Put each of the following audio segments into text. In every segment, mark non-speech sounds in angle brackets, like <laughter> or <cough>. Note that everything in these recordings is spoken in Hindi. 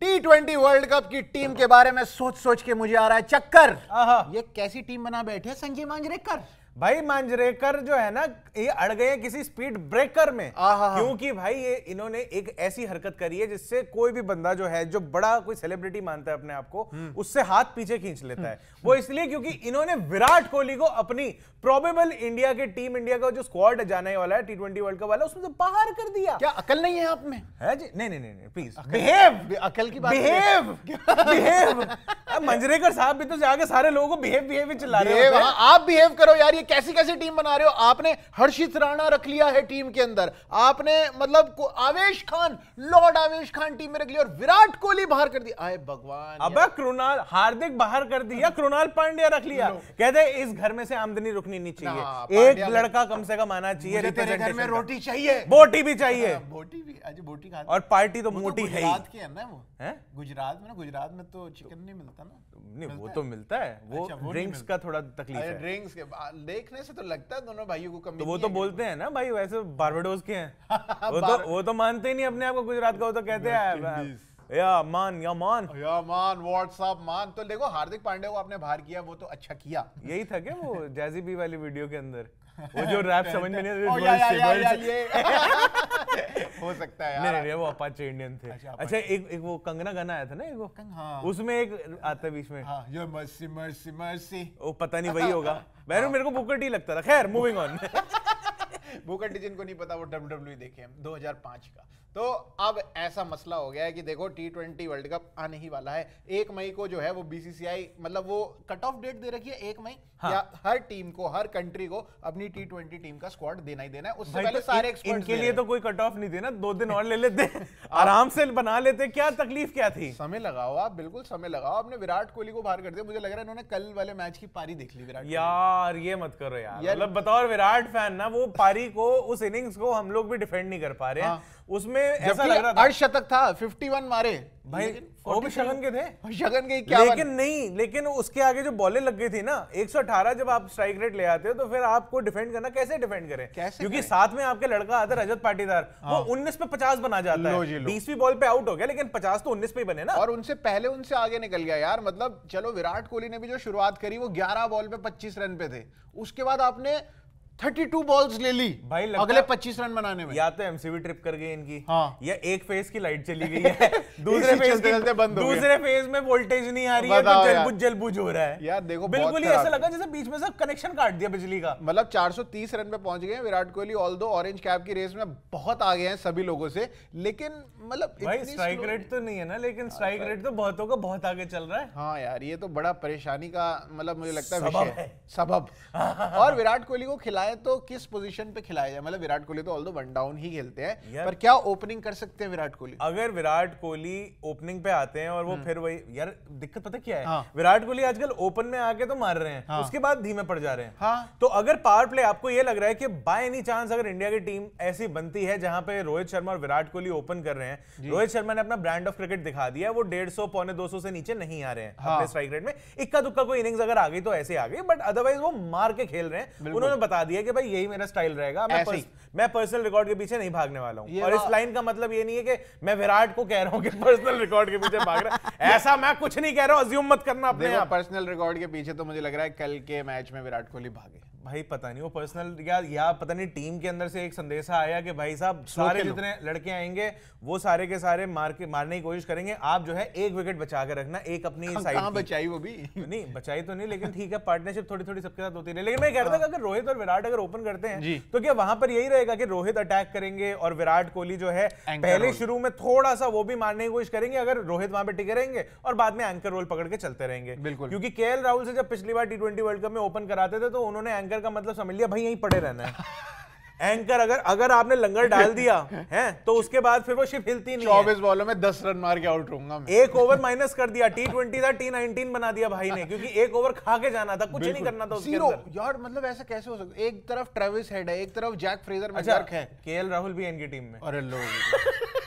टी ट्वेंटी वर्ल्ड कप की टीम के बारे में सोच सोच के मुझे आ रहा है चक्कर ये कैसी टीम बना बैठे संजय मांजरेकर भाई मांजरेकर जो है ना ये अड़ गए किसी स्पीड ब्रेकर में क्योंकि भाई ये इन्होंने एक ऐसी हरकत करी है जिससे कोई भी बंदा जो है जो बड़ा कोई सेलिब्रिटी मानता है अपने आप को हम्म। उससे हाथ पीछे खींच लेता है हम्म। वो इसलिए क्योंकि इन्होंने विराट कोहली को अपनी प्रोबेबल इंडिया के टीम इंडिया का जो स्क्वाड जाने वाला है टी ट्वेंटी वर्ल्ड कप वाला उसमें तो बाहर कर दिया क्या अकल नहीं है आप में है जी नहीं नहीं नहीं प्लीज बिहेव अकल की बात बिहेव बिहेव मंजरेकर साहब भी तो जाके सारे लोगों को बिहेव बिहेव चला रहे हाँ, आप बिहेव करो यार ये कैसी कैसी टीम बना रहे हो आपने हर्षित राणा रख लिया है टीम के अंदर आपने मतलब आवेश खान लॉर्ड आवेश खान टीम में रख लिया और विराट कोहली बाहर कर दिया आए भगवान अब कृणाल हार्दिक बाहर कर दिया कृणाल पांड्या रख लिया कहते इस घर में से आमदनी रुकनी नहीं चाहिए एक लड़का कम से कम आना चाहिए तेरे घर में रोटी चाहिए बोटी भी चाहिए हाँ, बोटी भी अजय बोटी खा और पार्टी तो, तो मोटी है गुजरात की है ना वो है गुजरात में गुजरात में तो चिकन नहीं मिलता ना नहीं वो तो मिलता है वो ड्रिंक्स अच्छा, का थोड़ा तकलीफ है ड्रिंक्स के बाद देखने से तो लगता है दोनों भाइयों को कमी तो वो तो है बोलते हैं ना भाई वैसे बारबाडोस के हैं <laughs> वो तो वो तो मानते ही नहीं अपने आप को गुजरात का वो तो कहते हैं या मान या मान या मान व्हाट्सअप मान तो देखो हार्दिक पांडे को आपने बाहर किया वो तो अच्छा किया यही था क्या वो जैजी <laughs> बी वाली वीडियो के अंदर वो <laughs> जो रैप समझ में नहीं <laughs> हो सकता है यार नहीं नहीं वो अपाचे इंडियन थे अच्छा, अच्छा एक एक वो कंगना गाना आया था ना एक वो हाँ उसमें एक आता है बीच में हाँ यो मर्सी मर्सी मर्सी वो पता नहीं वही होगा वैसे <laughs> हाँ। मेरे को बुकर टी लगता था खैर मूविंग ऑन बुकर टी जिनको नहीं पता वो डब्ल्यू e देखे हम 2005 का तो अब ऐसा मसला हो गया है कि देखो टी ट्वेंटी वर्ल्ड कप आने ही वाला है एक मई को जो है वो बीसीसीआई मतलब वो कट ऑफ डेट दे रखी है एक मई हाँ। या हर टीम को हर कंट्री को अपनी टी ट्वेंटी टीम का स्क्वाड देना ही देना है उससे पहले तो सारे इनके लिए तो कोई कट ऑफ नहीं देना दो दिन और ले लेते आराम से बना लेते क्या तकलीफ क्या थी समय लगाओ आप बिल्कुल समय लगाओ आपने विराट कोहली को बाहर कर दिया मुझे लग रहा है इन्होंने कल वाले मैच की पारी देख ली विराट यार ये मत करो यार मतलब बतौर विराट फैन ना वो पारी को उस इनिंग्स को हम लोग भी डिफेंड नहीं कर पा रहे हैं हाँ। उसमें में ऐसा लग रहा था अर्शतक था 51 मारे भाई वो भी शगन के थे शगन के क्या लेकिन नहीं लेकिन उसके आगे जो बॉले लग गई थी ना 118 जब आप स्ट्राइक रेट ले आते हो तो फिर आपको डिफेंड करना कैसे डिफेंड करें कैसे क्योंकि साथ में आपके लड़का आता है रजत पाटीदार वो 19 हाँ। पे 50 बना जाता है बीसवीं बॉल पे आउट हो गया लेकिन 50 तो 19 पे ही बने ना और उनसे पहले उनसे आगे निकल गया यार मतलब चलो विराट कोहली ने भी जो शुरुआत करी वो ग्यारह बॉल पे पच्चीस रन पे थे उसके बाद आपने थर्टी टू बॉल्स ले ली भाई अगले पच्चीस रन बनाने में या तो एमसीबी ट्रिप कर गई इनकी हाँ या एक फेज की लाइट चली गई है <laughs> <laughs> दूसरे फेज चलते चलते बंद दूसरे फेज में वोल्टेज नहीं आ रही है तो जल बुझ हो रहा है यार देखो बिल्कुल ही ऐसा लगा जैसे बीच में से कनेक्शन काट दिया बिजली का मतलब 430 रन पे पहुंच गए विराट कोहली ऑल दो ऑरेंज कैप की रेस में बहुत आगे हैं सभी लोगों से लेकिन मतलब भाई स्ट्राइक रेट तो नहीं है ना लेकिन स्ट्राइक हाँ, रेट तो बहुतों का बहुत आगे चल रहा है हाँ यार ये तो बड़ा परेशानी का मतलब मुझे लगता है सबब <laughs> और विराट कोहली को खिलाया जाए तो किस पोजीशन पे खिलाया जाए मतलब विराट कोहली तो ऑल दो वन डाउन ही खेलते हैं पर क्या ओपनिंग कर सकते हैं विराट कोहली अगर विराट कोहली ओपनिंग पे आते हैं और वो हम्म। फिर वही यार दिक्कत पता क्या है हाँ। विराट कोहली आजकल ओपन में आके तो मार रहे हैं हाँ। उसके बाद धीमे पड़ जा रहे हैं हाँ। तो अगर पावर प्ले आपको ये लग रहा है कि बाय एनी चांस अगर इंडिया की टीम ऐसी बनती है जहां पे रोहित शर्मा और विराट कोहली ओपन कर रहे हैं रोहित शर्मा ने अपना ब्रांड ऑफ क्रिकेट दिखा दिया वो डेढ़ सौ पौने दो से नीचे नहीं आ रहे हैं स्ट्राइक हाँ। रेट में इक्का दुक्का कोई इनिंग्स अगर आ गई तो ऐसे आ गई बट अदरवाइज वो मार के खेल रहे हैं उन्होंने बता दिया कि भाई यही मेरा स्टाइल रहेगा मैं पर्स, मैं पर्सनल रिकॉर्ड के पीछे नहीं भागने वाला हूँ और इस लाइन का मतलब ये नहीं है कि मैं विराट को कह रहा हूँ कि पर्सनल रिकॉर्ड के पीछे भाग रहा <laughs> ऐसा मैं कुछ नहीं कह रहा हूँ अज्यूम मत करना अपने पर्सनल रिकॉर्ड के पीछे तो मुझे लग रहा है कल के मैच में विराट कोहली भागे भाई पता नहीं वो पर्सनल या या पता नहीं टीम के अंदर से एक संदेशा आया कि भाई साहब सारे जितने लड़के आएंगे वो सारे के सारे मार के मारने की कोशिश करेंगे आप जो है एक विकेट बचा के रखना एक अपनी साइड बचाई वो भी <laughs> नहीं बचाई तो नहीं लेकिन ठीक है पार्टनरशिप थोड़ी थोड़ी सबके साथ होती रही लेकिन मैं कह रहा था हाँ। अगर रोहित और विराट अगर ओपन करते हैं तो क्या वहां पर यही रहेगा कि रोहित अटैक करेंगे और विराट कोहली जो है पहले शुरू में थोड़ा सा वो भी मारने की कोशिश करेंगे अगर रोहित वहां पर टिके रहेंगे और बाद में एंकर रोल पकड़ के चलते रहेंगे बिल्कुल क्योंकि के राहुल से जब पिछली बार टी वर्ल्ड कप में ओपन कराते थे तो उन्होंने एंकर का मतलब समझ लिया भाई यहीं पड़े रहना है एंकर अगर अगर आपने लंगर डाल दिया <laughs> है तो उसके बाद फिर वो शिप हिलती नहीं चौबीस बॉलों में दस रन मार के आउट होऊंगा एक ओवर माइनस कर दिया टी ट्वेंटी था टी नाइनटीन बना दिया भाई ने क्योंकि एक ओवर खा के जाना था कुछ नहीं करना था जीरो यार मतलब ऐसा कैसे हो सकता एक तरफ ट्रेविस हेड है एक तरफ जैक फ्रेजर अच्छा, है के राहुल भी इनकी टीम में अरे लोग <laughs>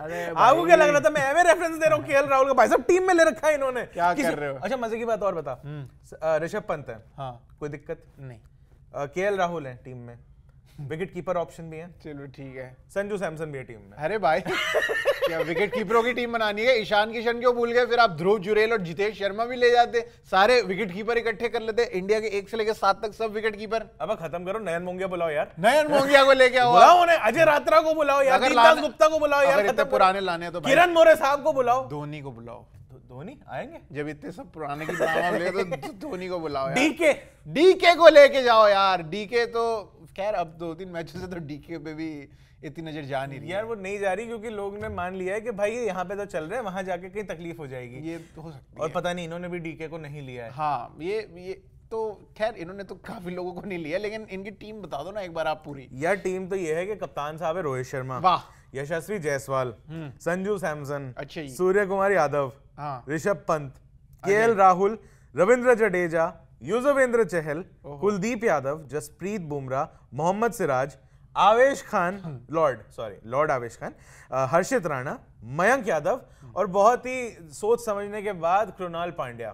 आपको क्या लग रहा था मैं एवं रेफरेंस दे रहा हूँ एल राहुल का भाई सब टीम में ले रखा है इन्होंने क्या कर रहे हो अच्छा मजे की बात और बता हम्म। ऋषभ पंत है हाँ। कोई दिक्कत नहीं के एल राहुल है टीम में विकेट कीपर ऑप्शन भी है चलो ठीक है संजू सैमसन भी है टीम में अरे भाई क्या विकेट कीपरों की टीम बनानी है ईशान किशन क्यों भूल गए फिर आप ध्रुव जुरेल और जितेश शर्मा भी ले जाते सारे विकेट कीपर इकट्ठे कर लेते इंडिया के एक से लेकर सात तक सब विकेट कीपर अब खत्म करो नयन मोंगिया बुलाओ यार नयन मोंगिया को लेके आओ बुलाओ उन्हें अजय रात्रा को बुलाओ यार दीपदास गुप्ता को बुलाओ यार खत्म पुराने लाने तो किरण मोरे साहब को बुलाओ धोनी को बुलाओ धोनी आएंगे जब इतने सब पुराने की ले तो धोनी को बुलाओ डीके डीके को लेके जाओ यार डीके तो खैर अब दो तीन मैचों से तो डीके पे भी इतनी नजर जा नहीं रही यार वो नहीं जा रही क्योंकि लोग ने मान लिया है कि भाई यहाँ पे तो चल रहे हैं वहां जाके कहीं तकलीफ हो जाएगी ये तो हो सकती और है। पता नहीं इन्होंने भी डीके को नहीं लिया है हाँ ये ये तो खैर इन्होंने तो काफी लोगों को नहीं लिया लेकिन इनकी टीम बता दो ना एक बार आप पूरी यार टीम तो ये है कि कप्तान साहब है रोहित शर्मा वाह यशस्वी जायसवाल हम्म। संजू सैमसन अच्छा सूर्य कुमार यादव हाँ। ऋषभ पंत के राहुल रविंद्र जडेजा युजवेंद्र चहल कुलदीप यादव जसप्रीत बुमराह मोहम्मद सिराज आवेश खान <laughs> लॉर्ड सॉरी लॉर्ड आवेश खान हर्षित राणा मयंक यादव और बहुत ही सोच समझने के बाद कृणाल पांड्या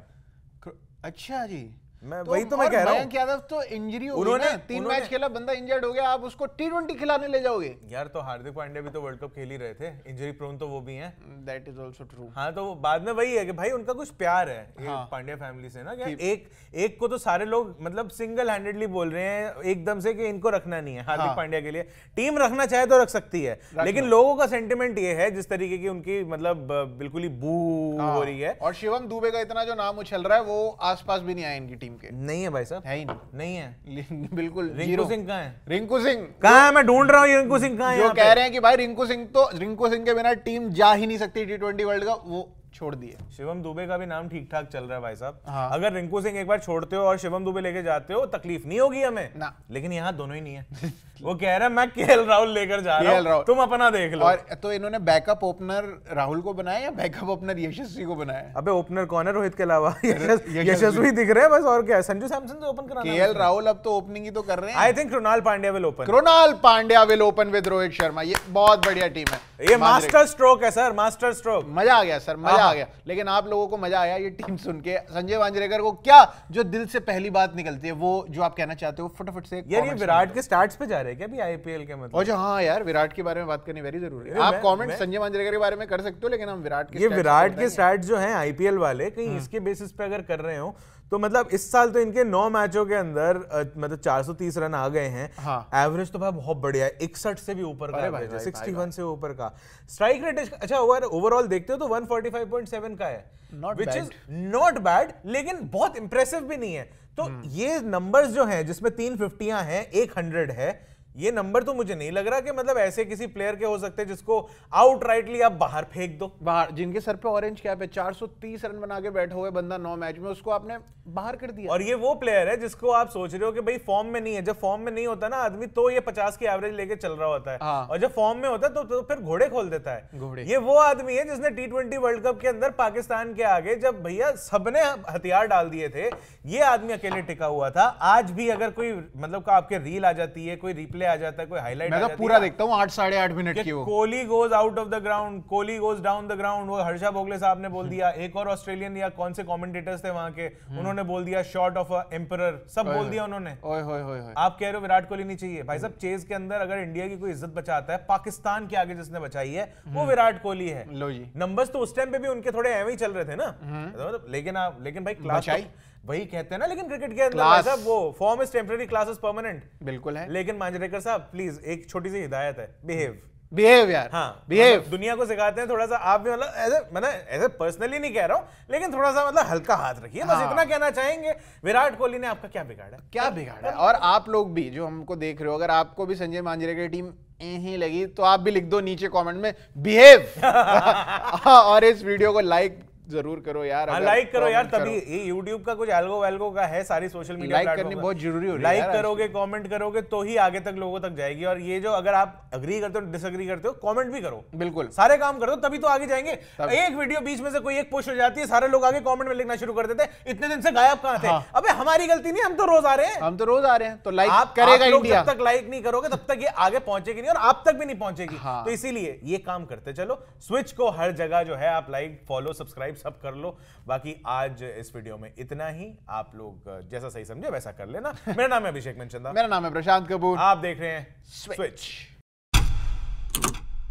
अच्छा जी मैं तो वही तो मैं कह रहा हूँ यादव तो इंजरी उन्होंने तीन मैच खेला बंदा इंजर्ड हो गया आप उसको टी ट्वेंटी खिलाने ले जाओगे यार तो हार्दिक पांड्या भी तो वर्ल्ड कप खेल ही रहे थे इंजरी प्रोन तो वो भी हैं दैट इज आल्सो ट्रू हाँ तो बाद में वही है कि भाई उनका कुछ प्यार है हाँ। पांड्या फैमिली से ना क्या एक एक को तो सारे लोग मतलब सिंगल हैंडेडली बोल रहे हैं एकदम से कि इनको रखना नहीं है हार्दिक हाँ। पांड्या के लिए टीम रखना चाहे तो रख सकती है लेकिन लोगों का सेंटिमेंट ये है जिस तरीके की उनकी मतलब बिल्कुल ही बू हो हाँ। रही है और शिवम दुबे का इतना जो नाम उछल रहा है वो आसपास भी नहीं आया इनकी टीम टीम के नहीं है भाई साहब है ही नहीं नहीं है <laughs> बिल्कुल रिंकू सिंह कहाँ है रिंकू सिंह कहाँ है मैं ढूंढ रहा हूँ रिंकू सिंह कहाँ है जो कह रहे हैं कि भाई रिंकू सिंह तो रिंकू सिंह के बिना टीम जा ही नहीं सकती टी ट्वेंटी वर्ल्ड का वो छोड़ दिए शिवम दुबे का भी नाम ठीक ठाक चल रहा है भाई साहब हाँ। अगर रिंकू सिंह एक बार छोड़ते हो और शिवम दुबे लेके जाते हो तकलीफ नहीं होगी हमें ना लेकिन यहाँ दोनों ही नहीं है वो कह रहा है मैं के राहुल लेकर जा रहा हूँ तुम अपना देख लो और तो इन्होंने बैकअप ओपनर राहुल को बनाया या बैकअप ओपनर यशस्वी को बनाया अब ओपनर कौन है रोहित के अलावा <laughs> यशस्वी दिख रहे हैं बस और क्या संजू सैमसन से ओपन करा केएल राहुल अब तो ओपनिंग ही तो कर रहे हैं आई थिंक रोनाल पांड्या विल ओपन रोनाल Pandya will open with Rohit Sharma ये बहुत बढ़िया टीम है ये मास्टर स्ट्रोक है सर मास्टर स्ट्रोक मजा आ गया सर मजा मजा हाँ, आ हाँ। गया लेकिन आप लोगों को मजा आया ये टीम सुन के संजय वांजरेकर को क्या जो दिल से पहली बात निकलती है वो जो आप कहना चाहते हो फटाफट से यार ये विराट के स्टार्ट पे जा रहे हैं क्या अभी आईपीएल के मतलब अच्छा हाँ यार विराट के बारे में बात करनी वेरी जरूरी है आप कॉमेंट संजय वांजरेकर के बारे में कर सकते हो लेकिन हम विराट के ये विराट के स्टार्ट जो है आईपीएल वाले कहीं हम्म। इसके बेसिस पे अगर कर रहे हो तो मतलब इस साल तो इनके नौ मैचों के अंदर मतलब 430 रन आ गए हैं हाँ। एवरेज तो भाई बहुत बढ़िया है इकसठ से भी ऊपर का एवरेज है सिक्सटी वन से ऊपर का स्ट्राइक रेट अच्छा ओवर ओवरऑल देखते हो तो 145.7 का है विच इज नॉट बैड लेकिन बहुत इंप्रेसिव भी नहीं है तो हम्म। ये नंबर्स जो हैं जिसमें तीन फिफ्टियां हैं एक हंड्रेड है ये नंबर तो मुझे नहीं लग रहा कि मतलब ऐसे किसी प्लेयर के हो सकते हैं जिसको आउट राइटली आप बाहर फेंक दो बाहर जिनके सर पे ऑरेंज कैप है 430 रन बना के बैठे हुए बंदा नौ मैच में उसको आपने बाहर कर दिया और ये वो प्लेयर है जिसको आप सोच रहे हो कि भाई फॉर्म में नहीं है जब फॉर्म में नहीं होता ना आदमी तो ये पचास की एवरेज लेके चल रहा होता है हाँ। और जब फॉर्म में होता है तो, तो, तो फिर घोड़े खोल देता है घोड़े ये वो आदमी है जिसने टी वर्ल्ड कप के अंदर पाकिस्तान के आगे जब भैया सबने हथियार डाल दिए थे ये आदमी अकेले टिका हुआ था आज भी अगर कोई मतलब आपके रील आ जाती है कोई रिप्ले प्ले आ जाता है कोई हाईलाइट मैं तो पूरा देखता हूँ आठ साढ़े आठ मिनट की Kohli goes out of the ground Kohli goes down the ground वो हर्षा भोगले साहब ने बोल दिया एक और ऑस्ट्रेलियन या कौन से कॉमेंटेटर्स थे वहाँ के हम्म। उन्होंने बोल दिया शॉर्ट ऑफ एम्पर सब बोल दिया उन्होंने आप कह रहे हो विराट कोहली नहीं चाहिए भाई हम्म। साहब चेज के अंदर अगर इंडिया की कोई इज्जत बचाता है पाकिस्तान के आगे जिसने बचाई है वो हम्म। विराट कोहली है नंबर्स तो उस टाइम पे भी उनके थोड़े एवं ही चल रहे थे ना मतलब लेकिन आप लेकिन भाई क्लास वही कहते हैं ना लेकिन क्रिकेट के अंदर वो form is temporary class is permanent बिल्कुल है लेकिन मांजरेकर साहब प्लीज एक छोटी सी हिदायत है बिहेव बिहेव यार हाँ बिहेव मतलब दुनिया को सिखाते हैं थोड़ा सा आप भी मतलब पर्सनली नहीं कह रहा हूँ लेकिन थोड़ा सा मतलब हल्का हाथ रखिए हाँ। बस इतना कहना चाहेंगे विराट कोहली ने आपका क्या बिगाड़ा क्या बिगाड़ा है? और आप लोग भी जो हमको देख रहे हो अगर आपको भी संजय मांजरे की टीम ही लगी तो आप भी लिख दो नीचे कमेंट में बिहेव <laughs> <laughs> और इस वीडियो को लाइक जरूर करो यार लाइक हाँ, करो यार तभी ये यूट्यूब का कुछ एल्गो वेल्गो का है सारी सोशल मीडिया लाइक करनी बहुत जरूरी हो लाइक करोगे कमेंट करोगे तो ही आगे तक लोगों तक जाएगी और ये जो अगर आप अग्री करते हो डिसअग्री करते हो कमेंट भी करो बिल्कुल सारे काम करो तभी तो आगे जाएंगे एक वीडियो बीच में से कोई एक पोस्ट हो जाती है सारे लोग आगे कॉमेंट में लिखना शुरू कर देते हैं इतने दिन से गायब कहा थे हाँ। अब हमारी गलती नहीं हम तो रोज आ रहे हैं हम तो रोज आ रहे हैं तो लाइक आप करेगा जब तक लाइक नहीं करोगे तब तक ये आगे पहुंचेगी नहीं और आप तक भी नहीं पहुंचेगी हाँ। तो इसीलिए ये काम करते चलो स्विच को हर जगह जो है आप लाइक फॉलो सब्सक्राइब सब कर लो बाकी आज इस वीडियो में इतना ही आप लोग जैसा सही समझे वैसा कर लेना <laughs> मेरा नाम है अभिषेक मनचंदा मेरा नाम है प्रशांत कपूर आप देख रहे हैं स्विच